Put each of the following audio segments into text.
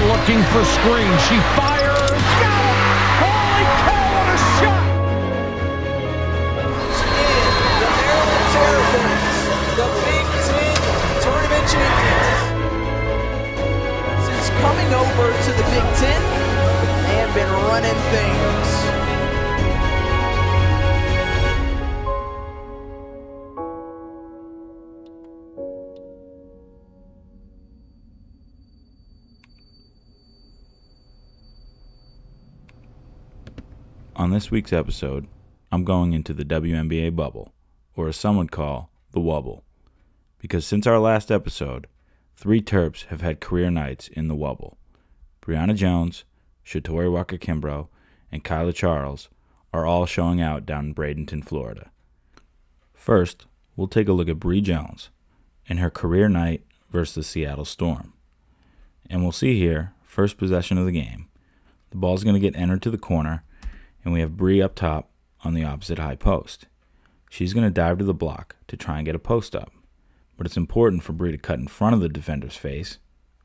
looking for screen. She fires. Holy cow, what a shot! is Terrapins, the Big Ten tournament champions. Since coming over to the Big Ten, they have been running things. On this week's episode, I'm going into the WNBA bubble, or as some would call, the wobble. Because since our last episode, three Terps have had career nights in the wobble. Brianna Jones, Shatori Walker Kimbrough, and Kyla Charles are all showing out down in Bradenton, Florida. First, we'll take a look at Bree Jones and her career night versus the Seattle Storm. And we'll see here, first possession of the game. The ball's going to get entered to the corner and we have Bree up top on the opposite high post. She's going to dive to the block to try and get a post up, but it's important for Bree to cut in front of the defender's face,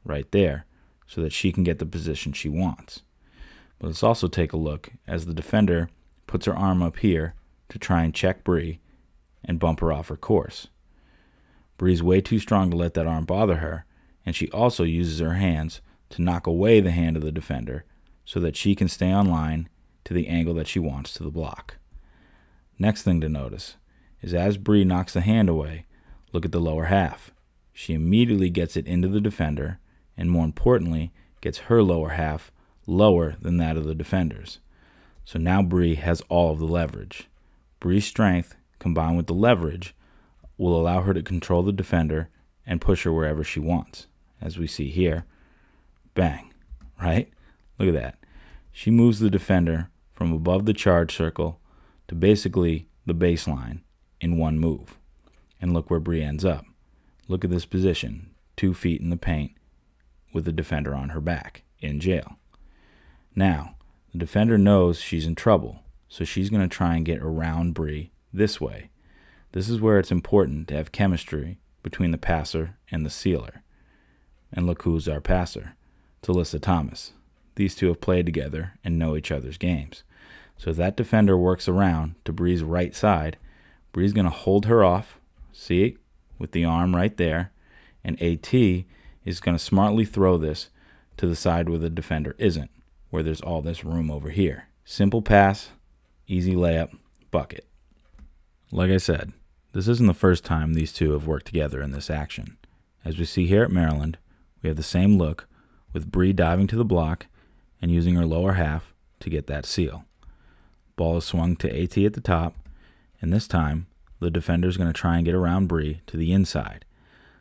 right there, so that she can get the position she wants. But let's also take a look as the defender puts her arm up here to try and check Bree and bump her off her course. Bree's way too strong to let that arm bother her, and she also uses her hands to knock away the hand of the defender so that she can stay on line to the angle that she wants to the block. Next thing to notice is as Bree knocks the hand away, look at the lower half. She immediately gets it into the defender, and more importantly, gets her lower half lower than that of the defenders. So now Bree has all of the leverage. Bree's strength combined with the leverage will allow her to control the defender and push her wherever she wants. As we see here, bang, right? Look at that. She moves the defender from above the charge circle to basically the baseline in one move. And look where Bree ends up. Look at this position, two feet in the paint with the defender on her back in jail. Now, the defender knows she's in trouble, so she's going to try and get around Bree this way. This is where it's important to have chemistry between the passer and the sealer. And look who's our passer, Talissa Thomas these two have played together and know each other's games. So if that defender works around to Bree's right side, Bree's going to hold her off, see, with the arm right there, and AT is going to smartly throw this to the side where the defender isn't, where there's all this room over here. Simple pass, easy layup, bucket. Like I said, this isn't the first time these two have worked together in this action. As we see here at Maryland, we have the same look with Bree diving to the block and using her lower half to get that seal. Ball is swung to AT at the top, and this time the defender is going to try and get around Bree to the inside.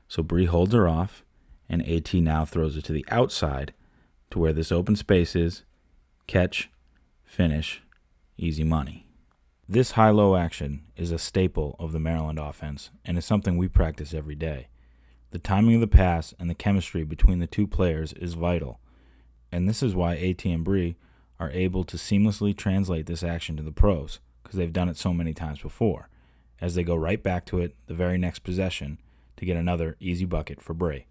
So Bree holds her off, and AT now throws it to the outside to where this open space is. Catch, finish, easy money. This high low action is a staple of the Maryland offense and is something we practice every day. The timing of the pass and the chemistry between the two players is vital and this is why and Bree are able to seamlessly translate this action to the pros because they've done it so many times before, as they go right back to it the very next possession to get another easy bucket for Bree.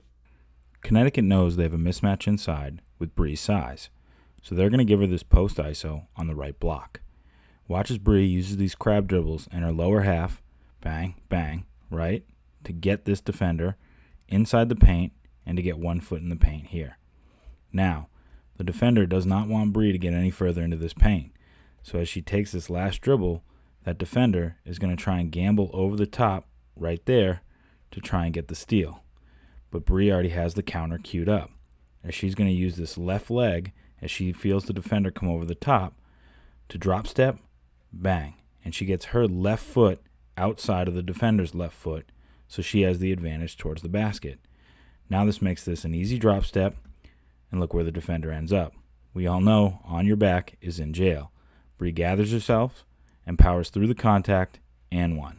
Connecticut knows they have a mismatch inside with Bree's size, so they're going to give her this post ISO on the right block. Watch as Bree uses these crab dribbles in her lower half, bang, bang, right, to get this defender inside the paint and to get one foot in the paint here. Now, the defender does not want Bree to get any further into this paint. So as she takes this last dribble, that defender is going to try and gamble over the top right there to try and get the steal. But Bree already has the counter queued up. As she's going to use this left leg as she feels the defender come over the top to drop step, bang. And she gets her left foot outside of the defender's left foot, so she has the advantage towards the basket. Now this makes this an easy drop step and look where the defender ends up. We all know On Your Back is in jail. Bree gathers herself and powers through the contact and one.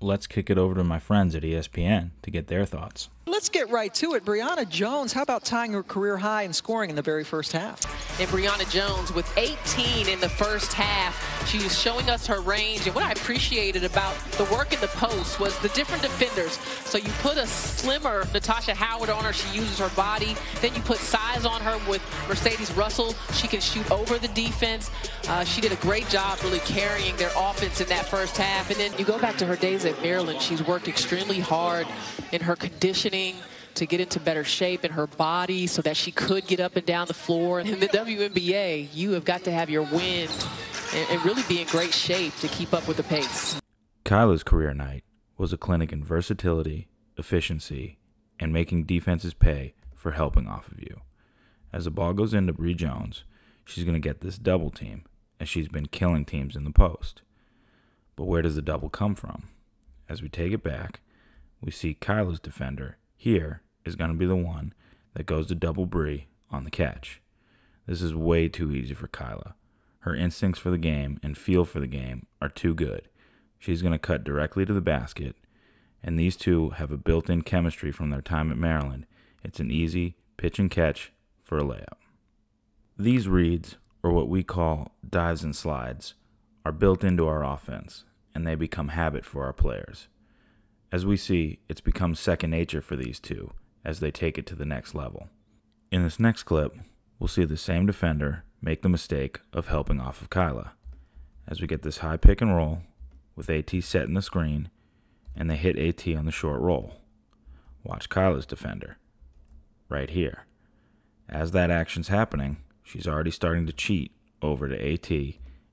Let's kick it over to my friends at ESPN to get their thoughts. Let's get right to it. Brianna Jones, how about tying her career high in scoring in the very first half? And Brianna Jones with 18 in the first half. She's showing us her range. And what I appreciated about the work in the post was the different defenders. So you put a slimmer Natasha Howard on her. She uses her body. Then you put size on her with Mercedes Russell. She can shoot over the defense. Uh, she did a great job really carrying their offense in that first half. And then you go back to her days at Maryland. She's worked extremely hard in her conditioning training to get into better shape in her body so that she could get up and down the floor. In the WNBA, you have got to have your wind and, and really be in great shape to keep up with the pace. Kyla's career night was a clinic in versatility, efficiency, and making defenses pay for helping off of you. As the ball goes into Bree Jones, she's going to get this double team, as she's been killing teams in the post. But where does the double come from? As we take it back, we see Kyla's defender here is going to be the one that goes to double Bree on the catch. This is way too easy for Kyla. Her instincts for the game and feel for the game are too good. She's going to cut directly to the basket, and these two have a built in chemistry from their time at Maryland. It's an easy pitch and catch for a layup. These reads, or what we call dives and slides, are built into our offense, and they become habit for our players. As we see, it's become second nature for these two as they take it to the next level. In this next clip, we'll see the same defender make the mistake of helping off of Kyla as we get this high pick and roll with AT set in the screen and they hit AT on the short roll. Watch Kyla's defender right here. As that action's happening, she's already starting to cheat over to AT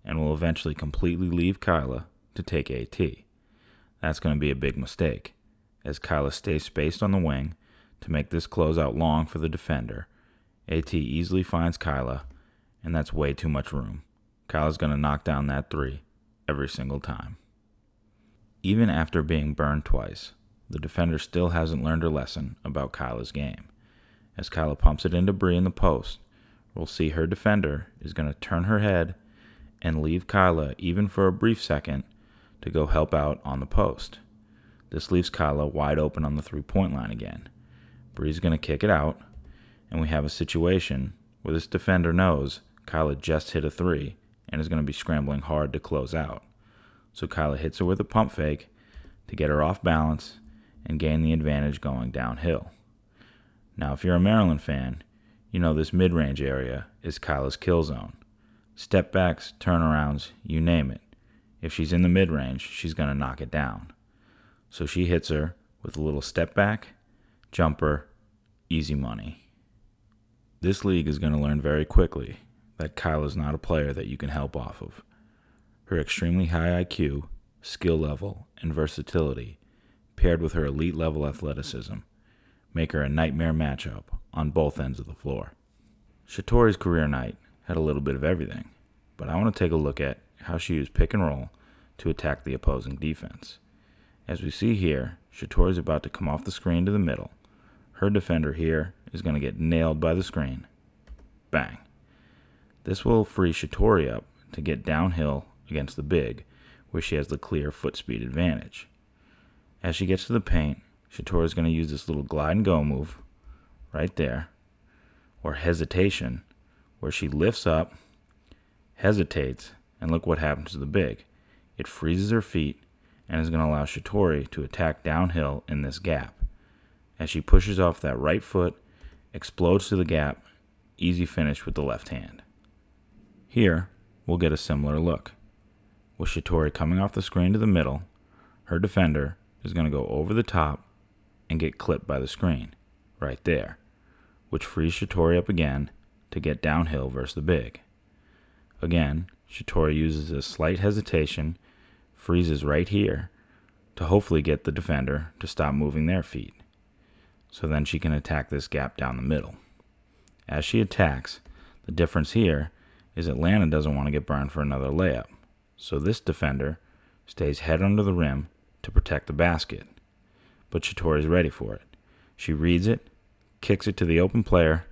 and will eventually completely leave Kyla to take AT. That's going to be a big mistake, as Kyla stays spaced on the wing to make this closeout long for the defender. AT easily finds Kyla, and that's way too much room. Kyla's going to knock down that three every single time. Even after being burned twice, the defender still hasn't learned her lesson about Kyla's game. As Kyla pumps it into Bree in the post, we'll see her defender is going to turn her head and leave Kyla, even for a brief second, to go help out on the post. This leaves Kyla wide open on the three point line again. Bree's going to kick it out, and we have a situation where this defender knows Kyla just hit a three and is going to be scrambling hard to close out. So Kyla hits her with a pump fake to get her off balance and gain the advantage going downhill. Now, if you're a Maryland fan, you know this mid range area is Kyla's kill zone. Step backs, turnarounds, you name it. If she's in the mid range, she's going to knock it down. So she hits her with a little step back, jumper, easy money. This league is going to learn very quickly that Kyle is not a player that you can help off of. Her extremely high IQ, skill level, and versatility, paired with her elite level athleticism, make her a nightmare matchup on both ends of the floor. Shatori's career night had a little bit of everything, but I want to take a look at how she used pick and roll to attack the opposing defense. As we see here, Shator is about to come off the screen to the middle. Her defender here is going to get nailed by the screen. Bang. This will free Shatori up to get downhill against the big, where she has the clear foot speed advantage. As she gets to the paint, Shatori is going to use this little glide and go move right there, or hesitation, where she lifts up, hesitates, and look what happens to the big. It freezes her feet and is going to allow Shatori to attack downhill in this gap. As she pushes off that right foot, explodes to the gap, easy finish with the left hand. Here, we'll get a similar look. With Shatori coming off the screen to the middle, her defender is going to go over the top and get clipped by the screen, right there, which frees Shatori up again to get downhill versus the big. Again, Shatori uses a slight hesitation, freezes right here, to hopefully get the defender to stop moving their feet. So then she can attack this gap down the middle. As she attacks, the difference here is Atlanta doesn't want to get burned for another layup. So this defender stays head under the rim to protect the basket. But is ready for it. She reads it, kicks it to the open player,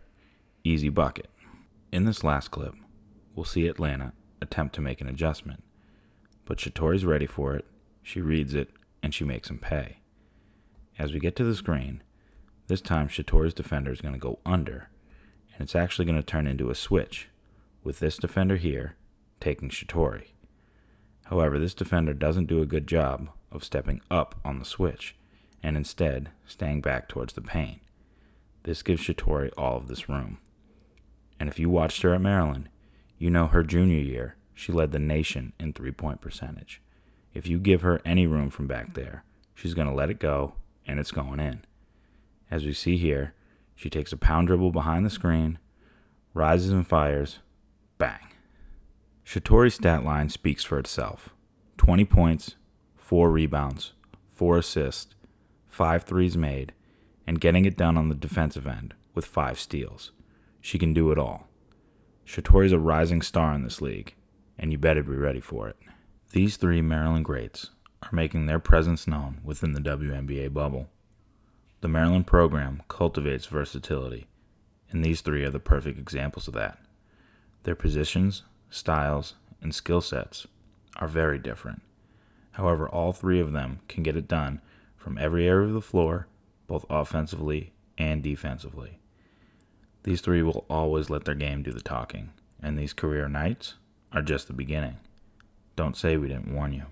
easy bucket. In this last clip, we'll see Atlanta attempt to make an adjustment. But Shatori's ready for it, she reads it, and she makes him pay. As we get to the screen, this time Shatori's defender is going to go under, and it's actually going to turn into a switch, with this defender here taking Shatori. However, this defender doesn't do a good job of stepping up on the switch, and instead staying back towards the paint. This gives Shatori all of this room. And if you watched her at Maryland, you know, her junior year, she led the nation in three point percentage. If you give her any room from back there, she's going to let it go, and it's going in. As we see here, she takes a pound dribble behind the screen, rises and fires, bang. Shatori's stat line speaks for itself 20 points, 4 rebounds, 4 assists, 5 threes made, and getting it done on the defensive end with 5 steals. She can do it all. Shatori's a rising star in this league, and you better be ready for it. These three Maryland greats are making their presence known within the WNBA bubble. The Maryland program cultivates versatility, and these three are the perfect examples of that. Their positions, styles, and skill sets are very different. However, all three of them can get it done from every area of the floor, both offensively and defensively. These three will always let their game do the talking, and these career nights are just the beginning. Don't say we didn't warn you.